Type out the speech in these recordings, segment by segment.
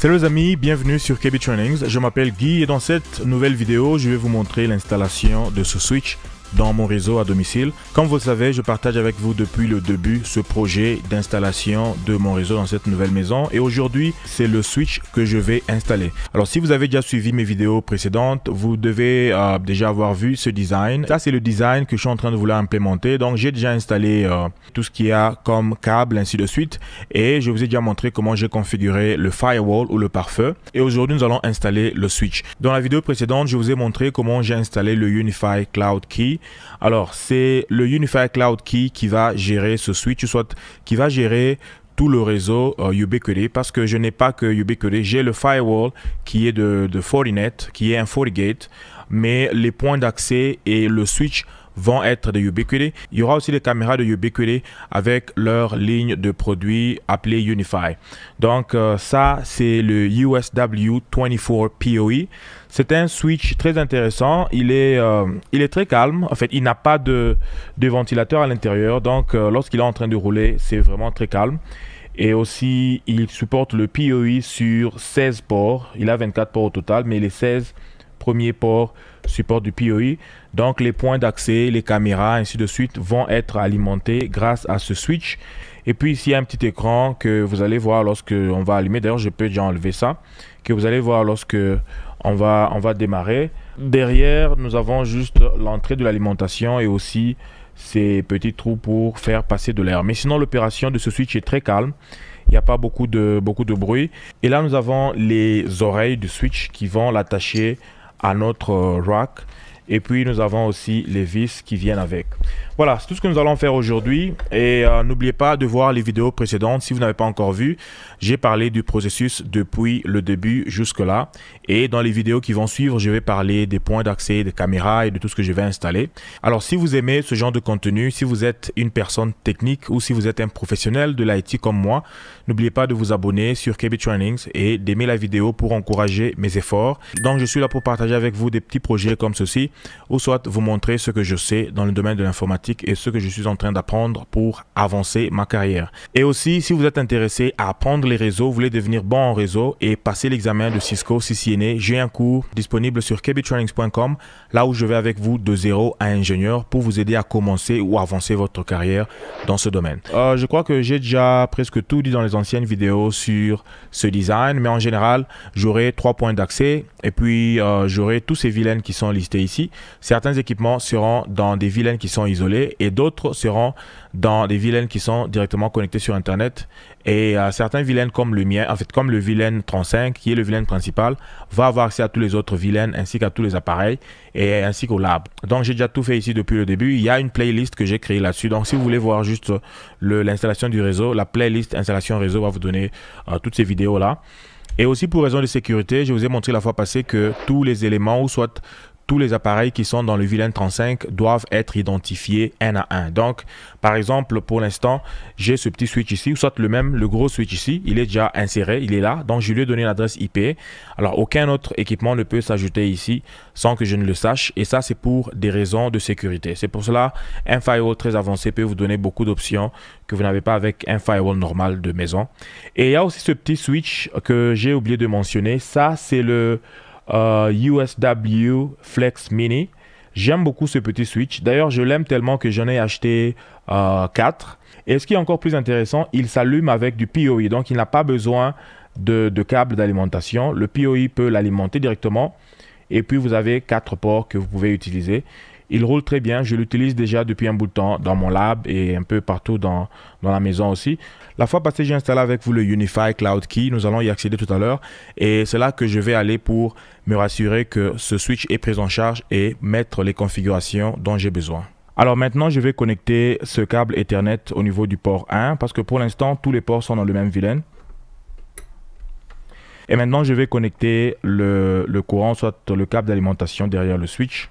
Salut les amis, bienvenue sur KB Trainings, je m'appelle Guy et dans cette nouvelle vidéo je vais vous montrer l'installation de ce switch dans mon réseau à domicile. Comme vous le savez, je partage avec vous depuis le début ce projet d'installation de mon réseau dans cette nouvelle maison et aujourd'hui, c'est le switch que je vais installer. Alors si vous avez déjà suivi mes vidéos précédentes, vous devez euh, déjà avoir vu ce design. Ça, c'est le design que je suis en train de vouloir implémenter. Donc j'ai déjà installé euh, tout ce qu'il y a comme câble, ainsi de suite. Et je vous ai déjà montré comment j'ai configuré le firewall ou le pare-feu. Et aujourd'hui, nous allons installer le switch. Dans la vidéo précédente, je vous ai montré comment j'ai installé le Unify Cloud Key alors, c'est le Unify Cloud Key qui va gérer ce switch, soit qui va gérer tout le réseau euh, parce que je n'ai pas que Ubiquity, j'ai le firewall qui est de, de, Fortinet, qui est un Fortigate, mais les points d'accès et le switch vont être de Ubiquiti, Il y aura aussi des caméras de Ubiquiti avec leur ligne de produits appelée Unify. Donc euh, ça, c'est le USW24 PoE. C'est un switch très intéressant. Il est, euh, il est très calme. En fait, il n'a pas de, de ventilateur à l'intérieur. Donc, euh, lorsqu'il est en train de rouler, c'est vraiment très calme. Et aussi, il supporte le PoE sur 16 ports. Il a 24 ports au total, mais les 16 premier port support du POI. E. Donc les points d'accès, les caméras, ainsi de suite, vont être alimentés grâce à ce switch. Et puis ici, un petit écran que vous allez voir lorsque on va allumer. D'ailleurs, je peux déjà enlever ça. Que vous allez voir lorsque on va, on va démarrer. Derrière, nous avons juste l'entrée de l'alimentation et aussi ces petits trous pour faire passer de l'air. Mais sinon, l'opération de ce switch est très calme. Il n'y a pas beaucoup de, beaucoup de bruit. Et là, nous avons les oreilles du switch qui vont l'attacher à notre rack. Et puis nous avons aussi les vis qui viennent avec. Voilà, c'est tout ce que nous allons faire aujourd'hui. Et euh, n'oubliez pas de voir les vidéos précédentes si vous n'avez pas encore vu. J'ai parlé du processus depuis le début jusque-là. Et dans les vidéos qui vont suivre, je vais parler des points d'accès, des caméras et de tout ce que je vais installer. Alors si vous aimez ce genre de contenu, si vous êtes une personne technique ou si vous êtes un professionnel de l'IT comme moi, n'oubliez pas de vous abonner sur KB Trainings et d'aimer la vidéo pour encourager mes efforts. Donc je suis là pour partager avec vous des petits projets comme ceci ou soit vous montrer ce que je sais dans le domaine de l'informatique et ce que je suis en train d'apprendre pour avancer ma carrière. Et aussi, si vous êtes intéressé à apprendre les réseaux, vous voulez devenir bon en réseau et passer l'examen de Cisco CCNA, e, j'ai un cours disponible sur kbtrainings.com, là où je vais avec vous de zéro à ingénieur pour vous aider à commencer ou avancer votre carrière dans ce domaine. Euh, je crois que j'ai déjà presque tout dit dans les anciennes vidéos sur ce design, mais en général, j'aurai trois points d'accès et puis euh, j'aurai tous ces vilaines qui sont listés ici. Certains équipements seront dans des vilaines qui sont isolés et d'autres seront dans des vilaines qui sont directement connectés sur Internet. Et euh, certains vilaines comme le mien, en fait comme le vilain 35, qui est le vilain principal, va avoir accès à tous les autres vilaines ainsi qu'à tous les appareils et ainsi qu'au lab. Donc j'ai déjà tout fait ici depuis le début. Il y a une playlist que j'ai créée là-dessus. Donc si vous voulez voir juste euh, l'installation du réseau, la playlist installation réseau va vous donner euh, toutes ces vidéos là. Et aussi pour raison de sécurité, je vous ai montré la fois passée que tous les éléments, ou soit tous les appareils qui sont dans le vilain 35 doivent être identifiés un à un. Donc, par exemple, pour l'instant, j'ai ce petit switch ici, ou soit le même, le gros switch ici, il est déjà inséré, il est là. Donc, je lui ai donné l'adresse IP. Alors, aucun autre équipement ne peut s'ajouter ici sans que je ne le sache. Et ça, c'est pour des raisons de sécurité. C'est pour cela, un firewall très avancé peut vous donner beaucoup d'options que vous n'avez pas avec un firewall normal de maison. Et il y a aussi ce petit switch que j'ai oublié de mentionner. Ça, c'est le... USW euh, Flex Mini. J'aime beaucoup ce petit switch. D'ailleurs, je l'aime tellement que j'en ai acheté 4. Euh, Et ce qui est encore plus intéressant, il s'allume avec du POE, Donc, il n'a pas besoin de, câble d'alimentation. Le POE peut l'alimenter directement. Et puis, vous avez 4 ports que vous pouvez utiliser. Il roule très bien. Je l'utilise déjà depuis un bout de temps dans mon lab et un peu partout dans, la maison aussi. La fois passée, j'ai installé avec vous le Unify Cloud Key. Nous allons y accéder tout à l'heure. Et c'est là que je vais aller pour me rassurer que ce switch est pris en charge et mettre les configurations dont j'ai besoin. Alors maintenant, je vais connecter ce câble Ethernet au niveau du port 1 parce que pour l'instant, tous les ports sont dans le même VLAN. Et maintenant, je vais connecter le courant, soit le câble d'alimentation derrière le switch.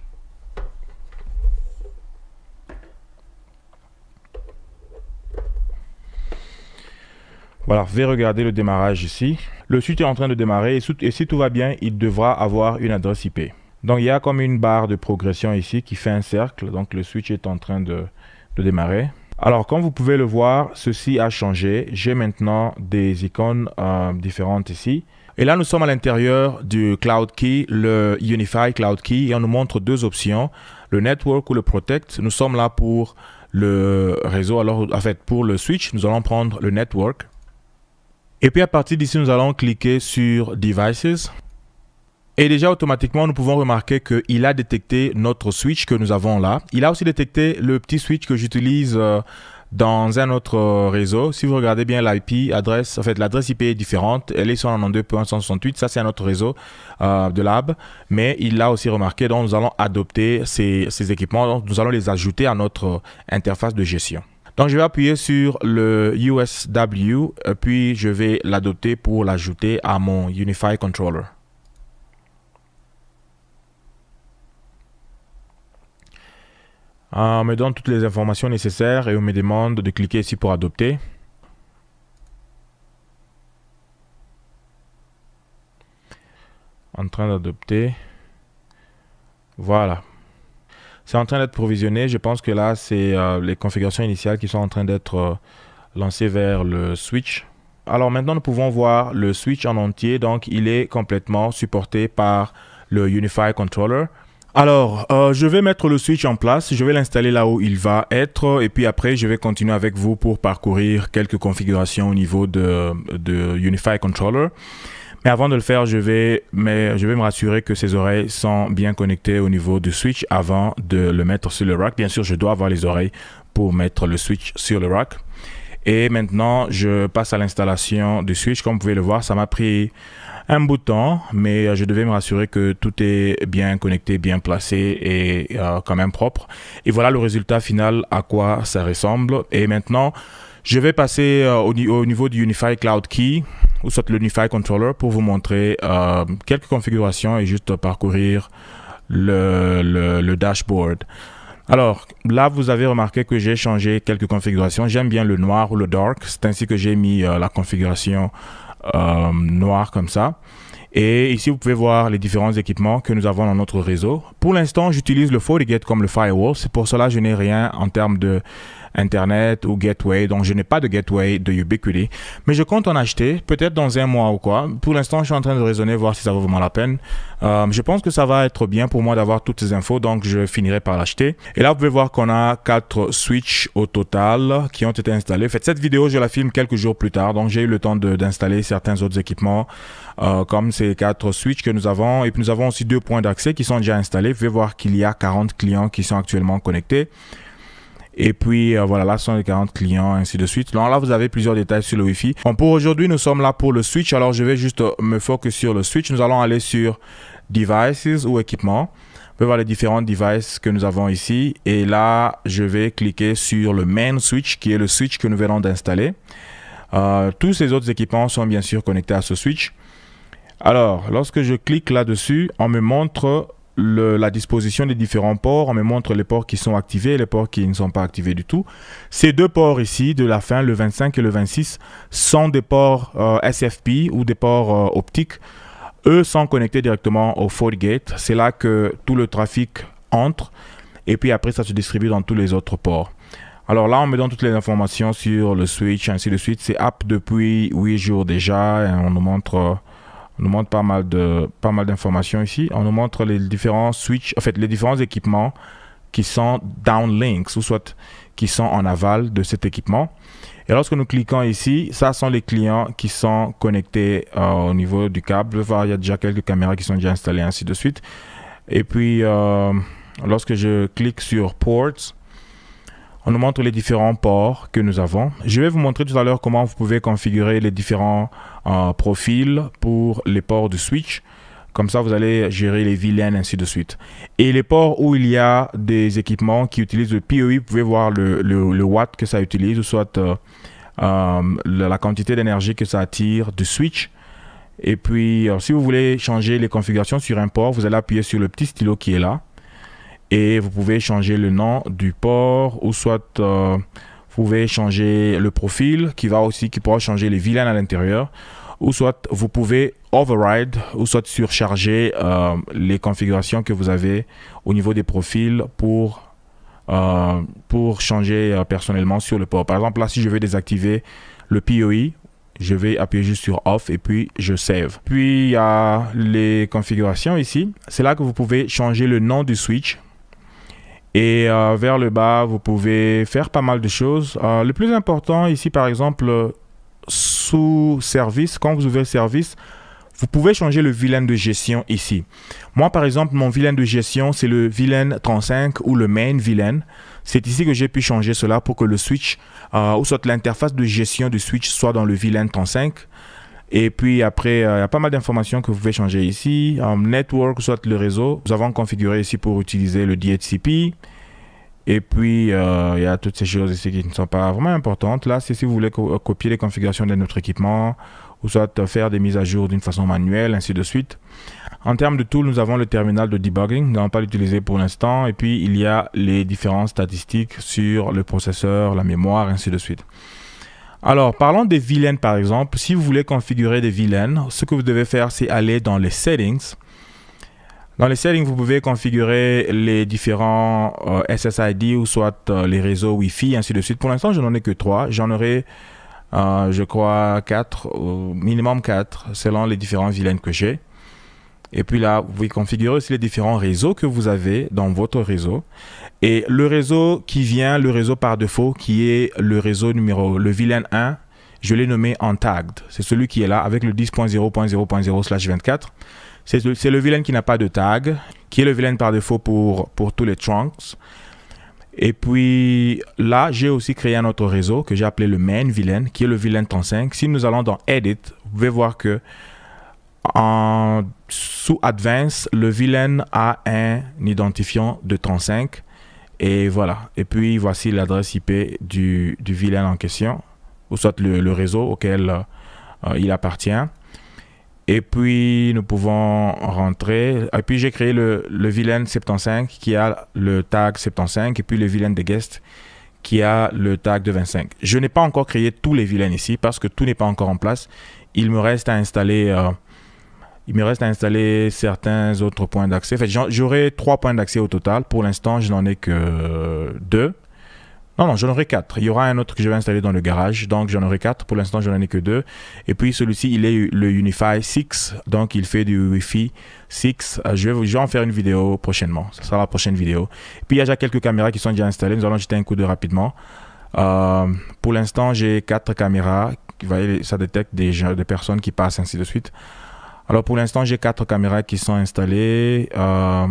Voilà, vais regarder le démarrage ici. Le switch est en train de démarrer et, si tout va bien, il devra avoir une adresse IP. Donc il y a comme une barre de progression ici qui fait un cercle. Donc le switch est en train de, démarrer. Alors comme vous pouvez le voir, ceci a changé. J'ai maintenant des icônes euh, différentes ici. Et là, nous sommes à l'intérieur du Cloud Key, le Unify Cloud Key, et on nous montre deux options, le Network ou le Protect. Nous sommes là pour le réseau, alors en fait pour le switch, nous allons prendre le Network. Et puis à partir d'ici, nous allons cliquer sur Devices. Et déjà automatiquement, nous pouvons remarquer qu'il a détecté notre switch que nous avons là. Il a aussi détecté le petit switch que j'utilise euh, dans un autre euh, réseau. Si vous regardez bien l'IP adresse, en fait l'adresse IP est différente. Elle est sur 192.168. Ça c'est un autre réseau euh, de lab. Mais il l'a aussi remarqué. Donc nous allons adopter ces, équipements. nous allons les ajouter à notre interface de gestion. Donc, je vais appuyer sur le USW, puis je vais l'adopter pour l'ajouter à mon Unify Controller. Ah, on me donne toutes les informations nécessaires et on me demande de cliquer ici pour adopter. En train d'adopter. Voilà. C'est en train d'être provisionné. Je pense que là, c'est euh, les configurations initiales qui sont en train d'être euh, lancées vers le switch. Alors maintenant, nous pouvons voir le switch en entier. Donc, il est complètement supporté par le Unify Controller. Alors, euh, je vais mettre le switch en place, je vais l'installer là où il va être, et puis après, je vais continuer avec vous pour parcourir quelques configurations au niveau de, de Unify Controller. Mais avant de le faire, je vais, mais je vais me rassurer que ces oreilles sont bien connectées au niveau du switch avant de le mettre sur le rack. Bien sûr, je dois avoir les oreilles pour mettre le switch sur le rack. Et maintenant, je passe à l'installation du switch. Comme vous pouvez le voir, ça m'a pris un bout de temps, mais euh, je devais me rassurer que tout est bien connecté, bien placé et euh, quand même propre. Et voilà le résultat final à quoi ça ressemble. Et maintenant, je vais passer euh, au niveau du Unify Cloud Key ou soit l'Unify Controller pour vous montrer euh, quelques configurations et juste parcourir le, dashboard. Alors là, vous avez remarqué que j'ai changé quelques configurations. J'aime bien le noir ou le dark. C'est ainsi que j'ai mis euh, la configuration euh, noire comme ça. Et ici, vous pouvez voir les différents équipements que nous avons dans notre réseau. Pour l'instant, j'utilise le FortiGate comme le firewall. C'est pour cela que je n'ai rien en termes de Internet ou Gateway. Donc, je n'ai pas de Gateway de Ubiquiti. Mais je compte en acheter, peut-être dans un mois ou quoi. Pour l'instant, je suis en train de raisonner, voir si ça vaut vraiment la peine. Euh, je pense que ça va être bien pour moi d'avoir toutes ces infos. Donc, je finirai par l'acheter. Et là, vous pouvez voir qu'on a quatre switches au total qui ont été installés. Faites cette vidéo, je la filme quelques jours plus tard. Donc, j'ai eu le temps d'installer certains autres équipements, euh, comme ces quatre switches que nous avons. Et puis, nous avons aussi deux points d'accès qui sont déjà installés. Vous pouvez voir qu'il y a 40 clients qui sont actuellement connectés. Et puis euh, voilà, là, 140 clients, ainsi de suite. là, vous avez plusieurs détails sur le Wi-Fi. pour aujourd'hui, nous sommes là pour le Switch. Alors, je vais juste euh, me focus sur le Switch. Nous allons aller sur Devices ou Équipements ». On pouvez voir les différents devices que nous avons ici. Et là, je vais cliquer sur le main switch, qui est le switch que nous venons d'installer. Euh, tous ces autres équipements sont bien sûr connectés à ce switch. Alors, lorsque je clique là-dessus, on me montre la disposition des différents ports, on me montre les ports qui sont activés et les ports qui ne sont pas activés du tout. Ces deux ports ici, de la fin, le 25 et le 26, sont des ports euh, SFP ou des ports euh, optiques. Eux sont connectés directement au Gate C'est là que tout le trafic entre et puis après ça se distribue dans tous les autres ports. Alors là, on me donne toutes les informations sur le switch, ainsi de suite. C'est app depuis 8 jours déjà. Et on nous montre euh, nous montre pas mal de pas mal d'informations ici. On nous montre les différents switch en fait les différents équipements qui sont downlinks ou soit qui sont en aval de cet équipement. Et lorsque nous cliquons ici, ça sont les clients qui sont connectés euh, au niveau du câble. Il y a déjà quelques caméras qui sont déjà installées ainsi de suite. Et puis euh, lorsque je clique sur ports, on nous montre les différents ports que nous avons. Je vais vous montrer tout à l'heure comment vous pouvez configurer les différents euh, profils pour les ports de switch. Comme ça, vous allez gérer les VLAN, ainsi de suite. Et les ports où il y a des équipements qui utilisent le PoE, vous pouvez voir le, watt que ça utilise, ou soit euh, euh, la quantité d'énergie que ça attire du switch. Et puis, si vous voulez changer les configurations sur un port, vous allez appuyer sur le petit stylo qui est là et vous pouvez changer le nom du port ou soit euh, vous pouvez changer le profil qui va aussi qui pourra changer les vilains à l'intérieur ou soit vous pouvez override ou soit surcharger euh, les configurations que vous avez au niveau des profils pour euh, pour changer personnellement sur le port. Par exemple, là, si je veux désactiver le POI, je vais appuyer juste sur off et puis je save. Puis il y a les configurations ici. C'est là que vous pouvez changer le nom du switch et euh, vers le bas, vous pouvez faire pas mal de choses. Euh, le plus important ici, par exemple, euh, sous service, quand vous ouvrez service, vous pouvez changer le vilain de gestion ici. Moi, par exemple, mon vilain de gestion, c'est le vilain 35 ou le main vilain. C'est ici que j'ai pu changer cela pour que le switch, ou soit l'interface de gestion du switch soit dans le vilain 35. Et puis après, euh, il y a pas mal d'informations que vous pouvez changer ici. Um, network, soit le réseau. Nous avons configuré ici pour utiliser le DHCP. Et puis, euh, il y a toutes ces choses ici qui ne sont pas vraiment importantes. Là, c'est si vous voulez euh, copier les configurations de notre équipement ou soit faire des mises à jour d'une façon manuelle, ainsi de suite. En termes de tools, nous avons le terminal de debugging, nous n'allons pas l'utiliser pour l'instant. Et puis, il y a les différentes statistiques sur le processeur, la mémoire, ainsi de suite. Alors, parlons des vilaines par exemple. Si vous voulez configurer des vilaines, ce que vous devez faire, c'est aller dans les settings. Dans les settings, vous pouvez configurer les différents euh, SSID ou soit euh, les réseaux Wi-Fi, ainsi de suite. Pour l'instant, je n'en ai que trois. J'en aurai, euh, je crois, quatre, minimum 4 selon les différents VLAN que j'ai. Et puis là, vous pouvez configurer aussi les différents réseaux que vous avez dans votre réseau. Et le réseau qui vient, le réseau par défaut, qui est le réseau numéro, le vilain 1, je l'ai nommé Untagged. C'est celui qui est là avec le 10.0.0.0 slash 24. C'est le, vilain qui n'a pas de tag, qui est le vilain par défaut pour, pour tous les trunks. Et puis là, j'ai aussi créé un autre réseau que j'ai appelé le main vilain qui est le VLAN 35. Si nous allons dans Edit, vous pouvez voir que en sous Advance, le vilain a un identifiant de 35. Et voilà. Et puis voici l'adresse IP du, vilain en question, ou soit le, réseau auquel euh, il appartient. Et puis nous pouvons rentrer. Et puis j'ai créé le, vilain 75 qui a le tag 75 et puis le vilain de guest qui a le tag de 25. Je n'ai pas encore créé tous les vilains ici parce que tout n'est pas encore en place. Il me reste à installer euh, il me reste à installer certains autres points d'accès. j'aurai trois points d'accès au total. Pour l'instant, je n'en ai que euh, deux. Non, non, j'en aurai quatre. Il y aura un autre que je vais installer dans le garage. Donc, j'en aurai quatre. Pour l'instant, je n'en ai que deux. Et puis, celui-ci, il est le Unify 6. Donc, il fait du Wi-Fi 6. Euh, je vais, en faire une vidéo prochainement. Ce sera la prochaine vidéo. Puis, il y a déjà quelques caméras qui sont déjà installées. Nous allons jeter un coup de rapidement. Euh, pour l'instant, j'ai quatre caméras. Vous voyez, Ça détecte des, des personnes qui passent, ainsi de suite. Alors pour l'instant, j'ai quatre caméras qui sont installées. Euh,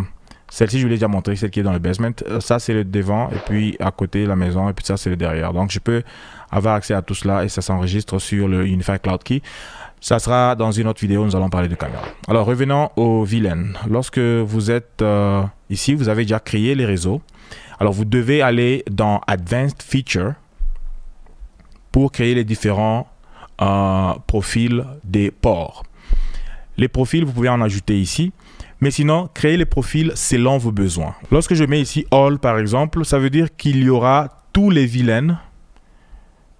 celle-ci, je vous l'ai déjà montré, celle qui est dans le basement. Euh, ça, c'est le devant, et puis à côté, la maison, et puis ça, c'est le derrière. Donc, je peux avoir accès à tout cela et ça s'enregistre sur le Unify Cloud Key. Ça sera dans une autre vidéo, nous allons parler de caméras. Alors, revenons au VLAN, Lorsque vous êtes euh, ici, vous avez déjà créé les réseaux. Alors, vous devez aller dans Advanced Feature pour créer les différents profils des ports. Les profils, vous pouvez en ajouter ici. Mais sinon, créez les profils selon vos besoins. Lorsque je mets ici All, par exemple, ça veut dire qu'il y aura tous les vilains.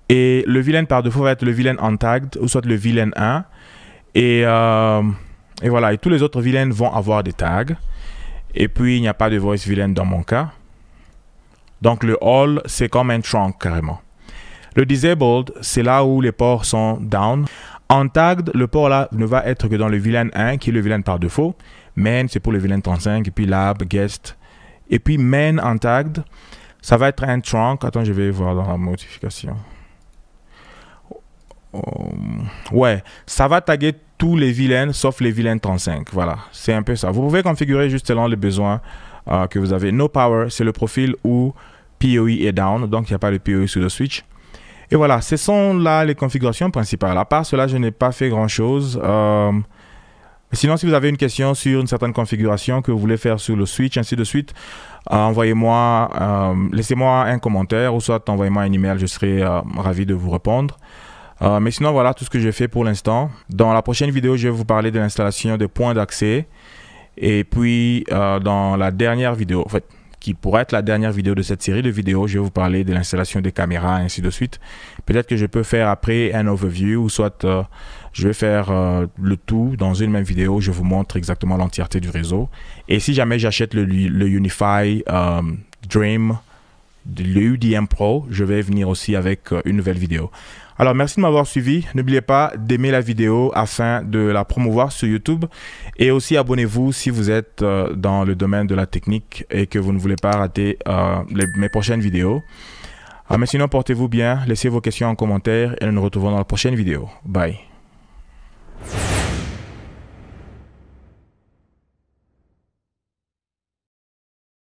Et le vilain par défaut va être le vilain untagged, ou soit le vilain 1. Euh, et, voilà, et tous les autres vilains vont avoir des tags. Et puis, il n'y a pas de voice vilain dans mon cas. Donc, le all, c'est comme un trunk carrément. Le disabled, c'est là où les ports sont down. En tagged, le port là ne va être que dans le vilain 1 qui est le vilain par défaut. Main, c'est pour le vilain 35. Et puis lab, guest. Et puis main en tagged, ça va être un trunk. Attends, je vais voir dans la modification. Euh, ouais, ça va taguer tous les vilains sauf les vilains 35. Voilà, c'est un peu ça. Vous pouvez configurer juste selon les besoins euh, que vous avez. No power, c'est le profil où POE est down, donc il n'y a pas de POE sur le switch. Et voilà, ce sont là les configurations principales. À part cela, je n'ai pas fait grand-chose. Euh, sinon, si vous avez une question sur une certaine configuration que vous voulez faire sur le switch, ainsi de suite, euh, envoyez-moi, euh, laissez-moi un commentaire ou soit envoyez-moi un email, je serai ravi de vous répondre. mais sinon, voilà tout ce que j'ai fait pour l'instant. Dans la prochaine vidéo, je vais vous parler de l'installation des points d'accès. Et puis, dans la dernière vidéo, en fait, qui pourrait être la dernière vidéo de cette série de vidéos. Je vais vous parler de l'installation des caméras, ainsi de suite. Peut-être que je peux faire après un overview, ou soit euh, je vais faire euh, le tout dans une même vidéo. Je vous montre exactement l'entièreté du réseau. Et si jamais j'achète le, le, Unify euh, Dream le UDM Pro, je vais venir aussi avec euh, une nouvelle vidéo. Alors merci de m'avoir suivi. N'oubliez pas d'aimer la vidéo afin de la promouvoir sur YouTube et aussi abonnez-vous si vous êtes euh, dans le domaine de la technique et que vous ne voulez pas rater euh, mes prochaines vidéos. Ah, mais sinon, portez-vous bien, laissez vos questions en commentaire et nous nous retrouvons dans la prochaine vidéo. Bye.